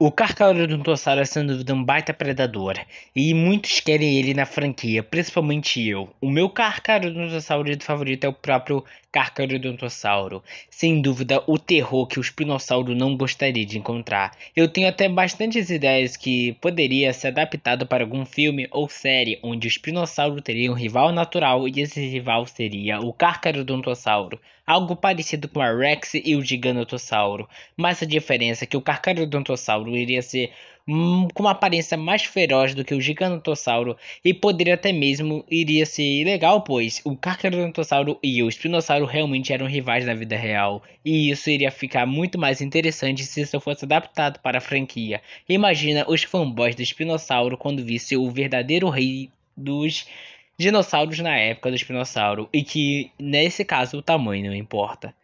O Carcharodontossaurio é sem dúvida um baita predador, e muitos querem ele na franquia, principalmente eu. O meu Carcharodontossaurio favorito é o próprio Carcharodontossaurio, sem dúvida o terror que o espinossauro não gostaria de encontrar. Eu tenho até bastantes ideias que poderia ser adaptado para algum filme ou série onde o espinossauro teria um rival natural e esse rival seria o Carcharodontossaurio, algo parecido com a Rex e o Gigantossauro, mas a diferença é que o Carcharodontossaurio iria ser hum, com uma aparência mais feroz do que o Giganotossauro e poderia até mesmo iria ser legal, pois o Carcarotossauro e o Espinossauro realmente eram rivais na vida real, e isso iria ficar muito mais interessante se isso fosse adaptado para a franquia. Imagina os fanboys do Espinossauro quando visse o verdadeiro rei dos dinossauros na época do espinossauro e que nesse caso o tamanho não importa.